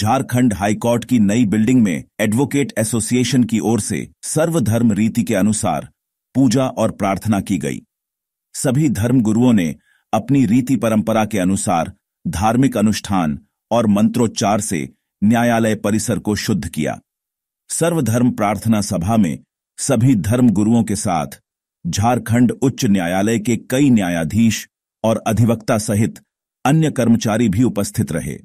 Jharkhand high court की नई building में एडवोकेट एसोसिएशन की ओर से सर्वधर्म रीति के अनुसार पूजा और प्रार्थना की गई सभी धर्म गुरुओं ने अपनी रीति परंपरा के अनुसार धार्मिक अनुष्ठान और मंत्रोच्चार से न्यायालय परिसर को शुद्ध किया सर्वधर्म प्रार्थना सभा में सभी धर्म गुरुओं के साथ झारखंड उच्च न्यायालय के कई न्यायाधीश और अधिवक्ता सहित अन्य कर्मचारी भी उपस्थित रहे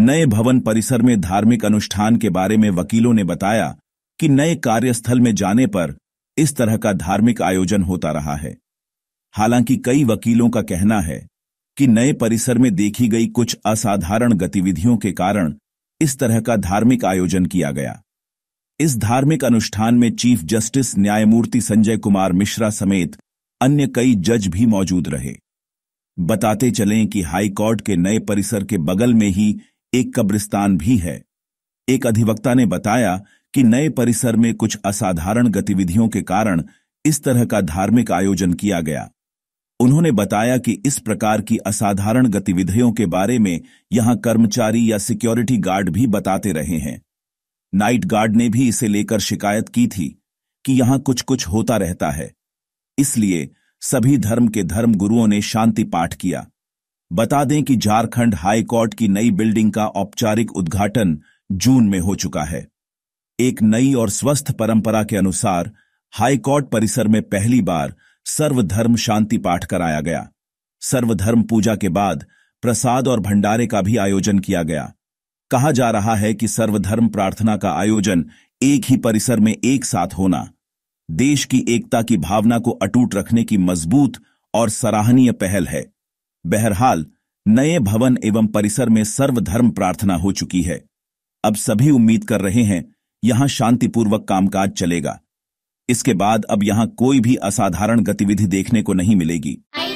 नए भवन परिसर में धार्मिक अनुष्ठान के बारे में वकीलों ने बताया कि नए कार्यस्थल में जाने पर इस तरह का धार्मिक आयोजन होता रहा है हालांकि कई वकीलों का कहना है कि नए परिसर में देखी गई कुछ असाधारण गतिविधियों के कारण इस तरह का धार्मिक आयोजन किया गया इस धार्मिक अनुष्ठान में चीफ जस्टिस न्यायमूर्ति संजय कुमार मिश्रा समेत अन्य कई जज भी मौजूद रहे बताते चलें कि हाईकोर्ट के नए परिसर के बगल में ही एक कब्रिस्तान भी है एक अधिवक्ता ने बताया कि नए परिसर में कुछ असाधारण गतिविधियों के कारण इस तरह का धार्मिक आयोजन किया गया उन्होंने बताया कि इस प्रकार की असाधारण गतिविधियों के बारे में यहां कर्मचारी या सिक्योरिटी गार्ड भी बताते रहे हैं नाइट गार्ड ने भी इसे लेकर शिकायत की थी कि यहां कुछ कुछ होता रहता है इसलिए सभी धर्म के धर्म गुरुओं ने शांति पाठ किया बता दें कि झारखंड हाई कोर्ट की नई बिल्डिंग का औपचारिक उद्घाटन जून में हो चुका है एक नई और स्वस्थ परंपरा के अनुसार हाई कोर्ट परिसर में पहली बार सर्वधर्म शांति पाठ कराया गया सर्वधर्म पूजा के बाद प्रसाद और भंडारे का भी आयोजन किया गया कहा जा रहा है कि सर्वधर्म प्रार्थना का आयोजन एक ही परिसर में एक साथ होना देश की एकता की भावना को अटूट रखने की मजबूत और सराहनीय पहल है बहरहाल नए भवन एवं परिसर में सर्वधर्म प्रार्थना हो चुकी है अब सभी उम्मीद कर रहे हैं यहां शांतिपूर्वक कामकाज चलेगा इसके बाद अब यहां कोई भी असाधारण गतिविधि देखने को नहीं मिलेगी